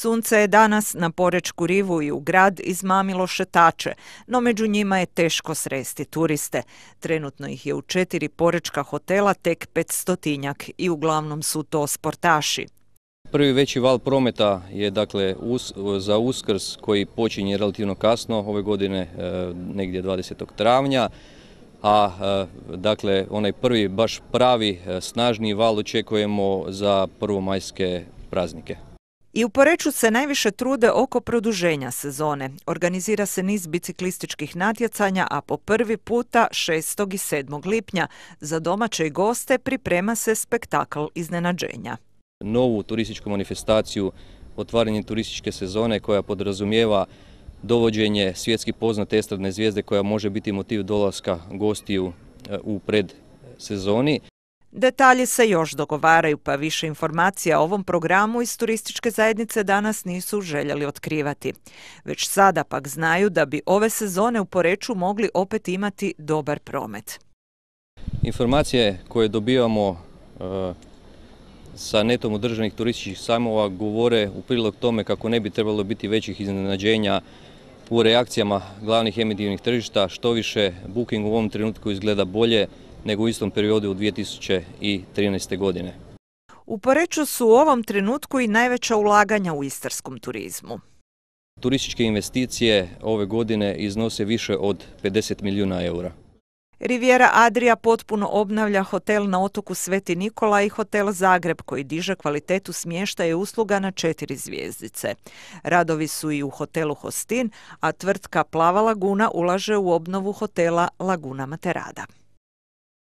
Sunce je danas na Porečku rivu i u grad izmamilo šetače, no među njima je teško sresti turiste. Trenutno ih je u četiri Porečka hotela tek petstotinjak i uglavnom su to sportaši. Prvi veći val prometa je dakle za uskrs koji počinje relativno kasno ove godine, e, negdje 20. travnja, a e, dakle onaj prvi baš pravi e, snažni val očekujemo za prvomajske praznike. I u Poreću se najviše trude oko produženja sezone. Organizira se niz biciklističkih natjecanja, a po prvi puta 6. i 7. lipnja za domaće i goste priprema se spektakl iznenađenja. Novu turističku manifestaciju, otvaranje turističke sezone koja podrazumijeva dovođenje svjetski poznate estradne zvijezde koja može biti motiv dolaska gostiju e, u predsezoni Detalji se još dogovaraju, pa više informacija o ovom programu iz turističke zajednice danas nisu željeli otkrivati. Već sada pak znaju da bi ove sezone u Poreću mogli opet imati dobar promet. Informacije koje dobivamo e, sa netom održanih turističkih sajmova govore u prilog tome kako ne bi trebalo biti većih iznenađenja u reakcijama glavnih emitivnih tržišta. Što više, Booking u ovom trenutku izgleda bolje nego u istom periodu u 2013. godine. U Poreću su u ovom trenutku i najveća ulaganja u istarskom turizmu. Turističke investicije ove godine iznose više od 50 milijuna eura. Rivijera Adria potpuno obnavlja hotel na otoku Sveti Nikola i hotel Zagreb koji diže kvalitetu smještaja i usluga na četiri zvijezdice. Radovi su i u hotelu Hostin, a tvrtka Plava Laguna ulaže u obnovu hotela Laguna Materada.